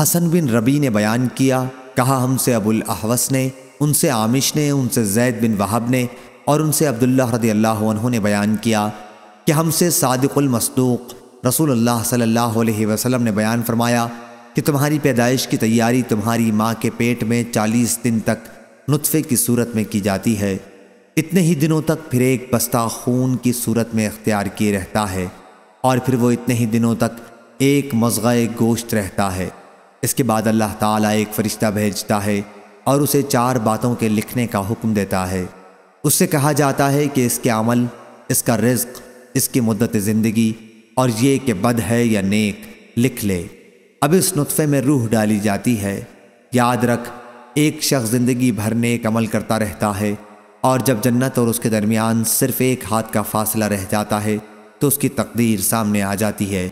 हसन बिन रबी ने बयान किया कहा हमसे अबुल अहवस ने उनसे आमिश ने उनसे जैद बिन वहाब ने और उनसे अब्दुल्ला रदी अल्लाह ने बयान किया कि हमसे सादिकुलमसदूक रसूल अल्लाह सल्लल्लाहु अलैहि वसल्लम ने बयान फरमाया कि तुम्हारी पैदाइश की तैयारी तुम्हारी माँ के पेट में चालीस दिन तक नुतफ़े की सूरत में की जाती है इतने ही दिनों तक फिर एक बस्ता खून की सूरत में अख्तियार किए रहता है और फिर वो इतने ही दिनों तक एक मजगा गोश्त रहता है इसके बाद अल्लाह ताला एक फ़रिश्ता भेजता है और उसे चार बातों के लिखने का हुक्म देता है उससे कहा जाता है कि इसके अमल इसका रिज्क इसकी मुद्दत ज़िंदगी और ये कि बद है या नेक लिख ले अब इस नुतफ़े में रूह डाली जाती है याद रख एक शख्स ज़िंदगी भर नेक अमल करता रहता है और जब जन्नत और उसके दरमियान सिर्फ़ एक हाथ का फासला रह जाता है तो उसकी तकदीर सामने आ जाती है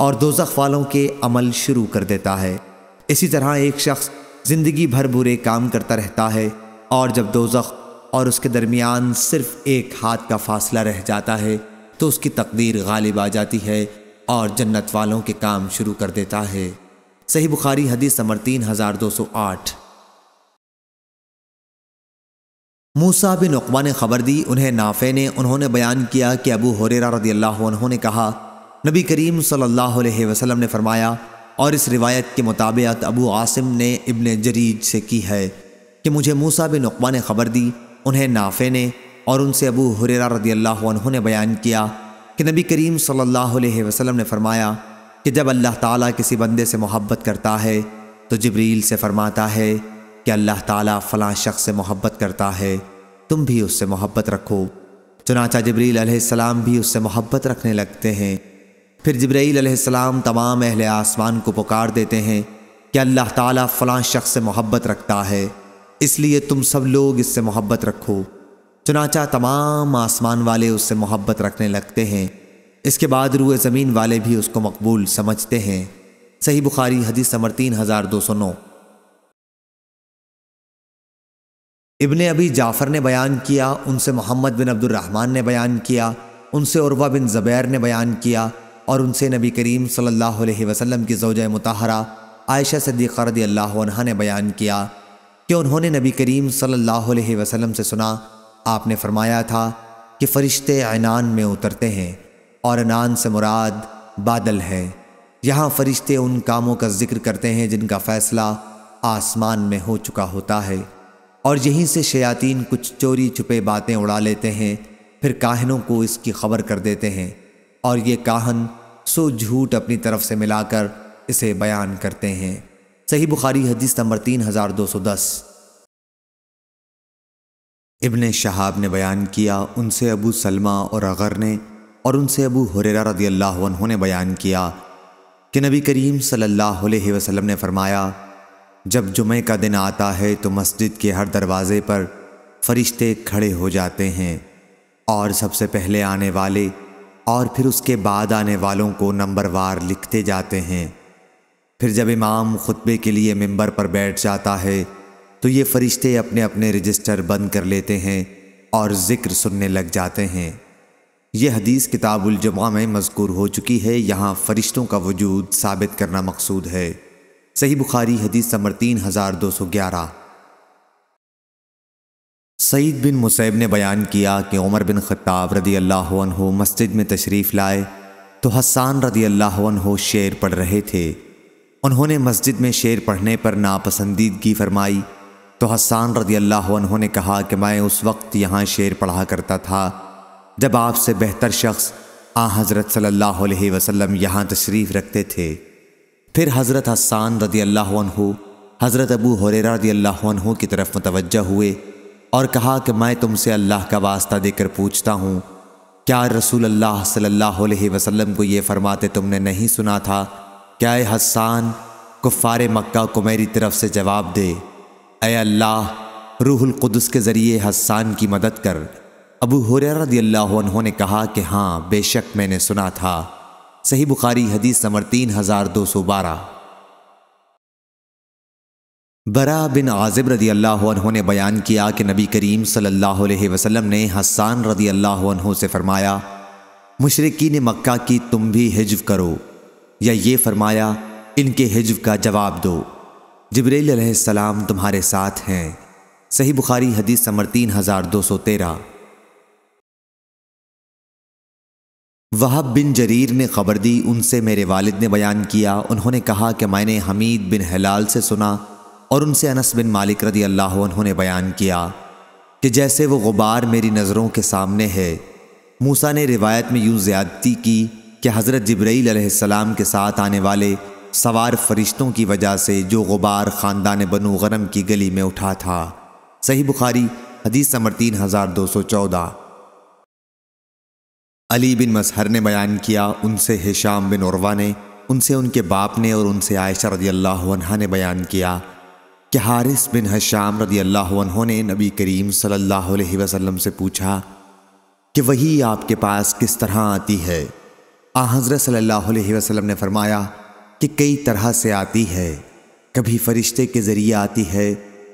और दोजख वालों के अमल शुरू कर देता है इसी तरह एक शख्स ज़िंदगी भर बुरे काम करता रहता है और जब दोजख और उसके दरमियान सिर्फ एक हाथ का फासला रह जाता है तो उसकी तकदीर गालिब आ जाती है और जन्नत वालों के काम शुरू कर देता है सही बुखारी हदीस समर तीन हज़ार दो सौ आठ मूसा बिन उकमा ने खबर दी उन्हें नाफे ने उन्होंने बयान किया कि अबू हुरेरा रदी अल्लाह उन्होंने कहा नबी करीम सल्लल्लाहु अलैहि वसल्लम ने फरमाया और इस रिवायत के मुताबिक अबू आसिम ने इब्न जरीज से की है कि मुझे मूसा बिन नकबा ने खबर दी उन्हें नाफे ने और उनसे अबू हुरेरा रदी अल्लाह ने बयान किया कि नबी करीम सल्लल्लाहु अलैहि वसल्लम ने फरमाया कि जब अल्लाह ताला किसी बंदे से मोहब्बत करता है तो जबरील से फरमाता है कि अल्लाह ताला फ़लाँ शख्स से मोहब्बत करता है तुम भी उससे मोहब्बत रखो चुनाचा जबरील सलाम भी उससे मोहब्बत रखने लगते हैं फिर जब्राईसम तमाम अहल आसमान को पुकार देते हैं कि अल्लाह ताला फलां शख्स से मोहब्बत रखता है इसलिए तुम सब लोग इससे मोहब्बत रखो चुनाचा तमाम आसमान वाले उससे मोहब्बत रखने लगते हैं इसके बाद रूए ज़मीन वाले भी उसको मकबूल समझते हैं सही बुखारी हदीस समर तीन हज़ार दो सौ नौ इबन अबी जाफ़र ने बयान किया उनसे मोहम्मद बिन अब्दुलरहमान ने बयान किया उनसे उर्वा बिन ज़बैर ने बयान किया और उनसे नबी करीम सल्लल्लाहु अलैहि वसल्लम की जौजा मुताहरा आयशा सदीक़ा रदी अल्लाह ने बयान किया कि उन्होंने नबी करीम सल्लल्लाहु अलैहि वसल्लम से सुना आपने फरमाया था कि फ़रिश्ते अनान में उतरते हैं और अनान से मुराद बादल है यहाँ फ़रिश्ते उन कामों का जिक्र करते हैं जिनका फ़ैसला आसमान में हो चुका होता है और यहीं से शयातीन कुछ चोरी छुपे बातें उड़ा लेते हैं फिर काहनों को इसकी खबर कर देते हैं और ये काहन सो झूठ अपनी तरफ से मिलाकर इसे बयान करते हैं सही बुखारी हदीस नंबर तीन हज़ार दो सौ दस इबन शहाब ने बयान किया उनसे अबू सलमा और अगर ने और उनसे अबू हुरेरा रदी अल्लाह ने बयान किया कि नबी करीम सल्लल्लाहु अलैहि वसल्लम ने फरमाया जब जुमे का दिन आता है तो मस्जिद के हर दरवाज़े पर फरिश्ते खड़े हो जाते हैं और सबसे पहले आने वाले और फिर उसके बाद आने वालों को नंबरवार लिखते जाते हैं फिर जब इमाम खुतबे के लिए मेंबर पर बैठ जाता है तो ये फरिश्ते अपने अपने रजिस्टर बंद कर लेते हैं और ज़िक्र सुनने लग जाते हैं यह हदीस किताबुलजुमा में मजकूर हो चुकी है यहाँ फरिश्तों का वजूद साबित करना मकसूद है सही बुखारी हदीस समर तीन हज़ार दो सौ ग्यारह सईद बिन मुसैब ने बयान किया कि उमर बिन खत्ताब रदी अल्लाह मस्जिद में तशरीफ़ लाए तो हसान रदी अल्लाह शेर पढ़ रहे थे उन्होंने मस्जिद में शेर पढ़ने पर नापसंदीदगी फरमाई तो हसान रदी अल्लाह ने कहा कि मैं उस वक्त यहाँ शेर पढ़ा करता था जब आपसे बेहतर शख्स आ हज़रत सल्लल्लाहु अलैहि वसल्लम यहाँ तशरीफ़ रखते थे फिर हज़रत हसान रदी अल्लाह हज़रत अबू हुररा रदी अल्लाह की तरफ मुतवजह हुए और कहा कि मैं तुमसे अल्लाह का वास्ता देकर पूछता हूँ क्या रसूल अल्लाह सल्लल्लाहु अलैहि वसल्लम को ये फरमाते तुमने नहीं सुना था क्या हसान कुफ़ार मक्का को मेरी तरफ से जवाब दे ए अल्लाह रूहुल कुदस के ज़रिए हसान की मदद कर अबू हुररदी अल्लाह ने कहा कि हाँ बेशक मैंने सुना था सही बुखारी हदीस नंबर तीन हज़ार दो सौ बारह बरा बिन आज़िब रदी अल्लाह ने बयान किया कि नबी करीम सल्लल्लाहु अलैहि वसल्लम ने हसान रदी अल्लाह से फ़रमाया मुशरक़ी ने मक्का की तुम भी हिजव करो या ये फ़रमाया इनके हिजव का जवाब दो जबरील सलाम तुम्हारे साथ हैं सही बुखारी हदीस समर तीन हज़ार दो सौ तेरह वहाब बिन जरीर ने खबर दी उनसे मेरे वालिद ने बयान किया उन्होंने कहा कि मैंने हमीद बिन हलाल से सुना और उनसे अनस बिन मालिक रदी अल्लाह ने बयान किया कि जैसे वो गुबार मेरी नज़रों के सामने है मूसा ने रिवायत में यूँ ज़्यादती की कि हज़रत जब्राईल सलाम के साथ आने वाले सवार फरिश्तों की वजह से जो गुबार ख़ानदान बनु गरम की गली में उठा था सही बुखारी हदीस समर तीन हज़ार दो सौ चौदह अली बिन मसहर ने बयान किया उनसे हिशाम बिन उर्वा ने उनसे उनके बाप ने और उनसे आयशा रजी अल्लाह ने बयान किया कि हारिस बिन हशाम रदी अल्लाह ने नबी करीम सल्लल्लाहु अलैहि वसल्लम से पूछा कि वही आपके पास किस तरह आती है आ हज़रत सल्लल्लाहु अलैहि वसल्लम ने फरमाया कि कई तरह से आती है कभी फरिश्ते के ज़रिए आती है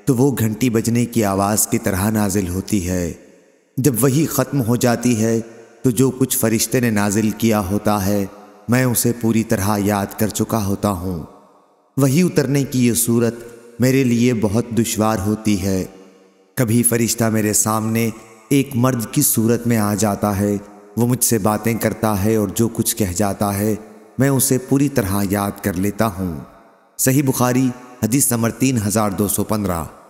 तो वो घंटी बजने की आवाज़ की तरह नाजिल होती है जब वही ख़त्म हो जाती है तो जो कुछ फरिश्ते ने नाजिल किया होता है मैं उसे पूरी तरह याद कर चुका होता हूँ वही उतरने की ये सूरत मेरे लिए बहुत दुश्वार होती है कभी फरिश्ता मेरे सामने एक मर्द की सूरत में आ जाता है वो मुझसे बातें करता है और जो कुछ कह जाता है मैं उसे पूरी तरह याद कर लेता हूँ सही बुखारी हदीस नंबर तीन हज़ार दो सौ पंद्रह